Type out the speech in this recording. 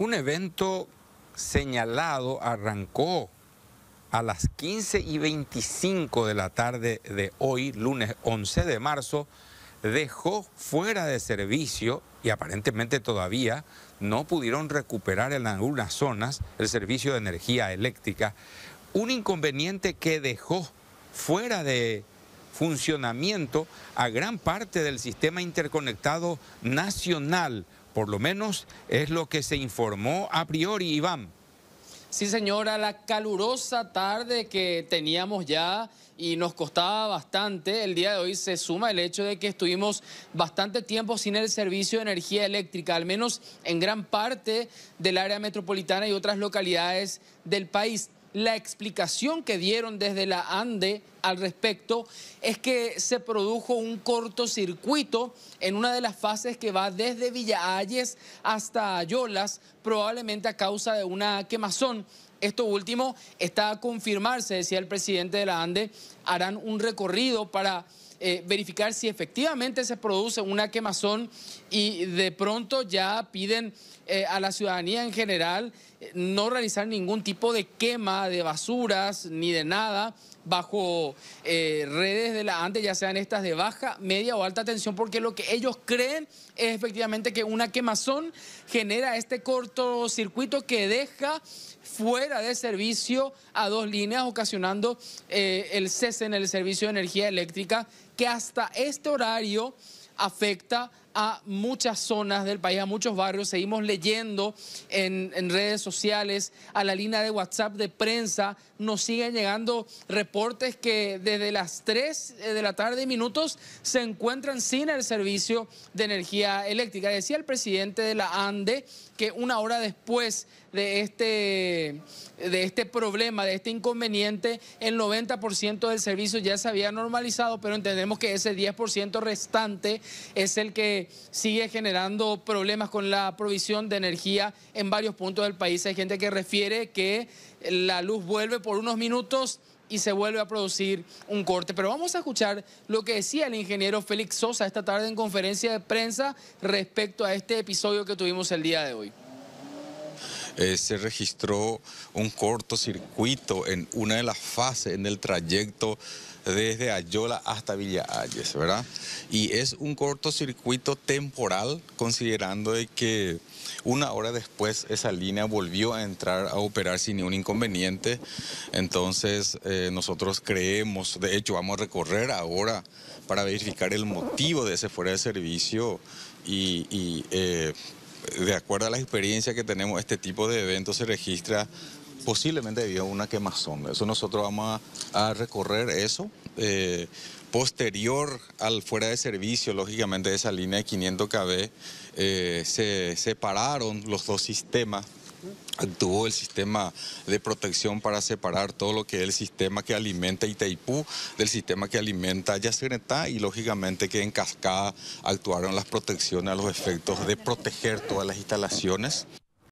Un evento señalado arrancó a las 15 y 25 de la tarde de hoy, lunes 11 de marzo, dejó fuera de servicio y aparentemente todavía no pudieron recuperar en algunas zonas el servicio de energía eléctrica, un inconveniente que dejó fuera de funcionamiento a gran parte del sistema interconectado nacional por lo menos es lo que se informó a priori, Iván. Sí, señora, la calurosa tarde que teníamos ya y nos costaba bastante, el día de hoy se suma el hecho de que estuvimos bastante tiempo sin el servicio de energía eléctrica, al menos en gran parte del área metropolitana y otras localidades del país. La explicación que dieron desde la ANDE al respecto es que se produjo un cortocircuito en una de las fases que va desde Villa hasta Ayolas, probablemente a causa de una quemazón. Esto último está a confirmarse, decía el presidente de la ANDE, harán un recorrido para eh, verificar si efectivamente se produce una quemazón y de pronto ya piden eh, a la ciudadanía en general eh, no realizar ningún tipo de quema de basuras ni de nada bajo eh, redes de la antes ya sean estas de baja, media o alta tensión, porque lo que ellos creen es efectivamente que una quemazón genera este cortocircuito que deja fuera de servicio a dos líneas, ocasionando eh, el cese en el servicio de energía eléctrica, que hasta este horario afecta a muchas zonas del país, a muchos barrios. Seguimos leyendo en, redes sociales, a la línea de WhatsApp de prensa. Nos siguen llegando reportes que desde las 3 eh, de la tarde y minutos se encuentran sin el servicio de energía eléctrica. Decía el presidente de la ANDE que una hora después de este, de este problema, de este inconveniente, el 90% del servicio ya se había normalizado, pero entendemos que ese 10% restante es el que sigue generando problemas con la provisión de energía en varios puntos del país. Hay gente que refiere que la luz vuelve por unos minutos y se vuelve a producir un corte. Pero vamos a escuchar lo que decía el ingeniero Félix Sosa esta tarde en conferencia de prensa respecto a este episodio que tuvimos el día de hoy. Eh, se registró un cortocircuito en una de las fases en el trayecto desde Ayola hasta Villa Ayes, ¿verdad? Y es un cortocircuito temporal, considerando de que una hora después esa línea volvió a entrar a operar sin ningún inconveniente. Entonces eh, nosotros creemos, de hecho vamos a recorrer ahora para verificar el motivo de ese fuera de servicio y... Eh, de acuerdo a la experiencia que tenemos, este tipo de eventos se registra posiblemente había una quemazón. Eso nosotros vamos a, recorrer eso. Eh, posterior al fuera de servicio, lógicamente, de esa línea de 500 KB, eh, se separaron los dos sistemas actuó el sistema de protección para separar todo lo que es el sistema que alimenta Itaipú del sistema que alimenta Yacyretá y lógicamente que en cascada actuaron las protecciones a los efectos de proteger todas las instalaciones.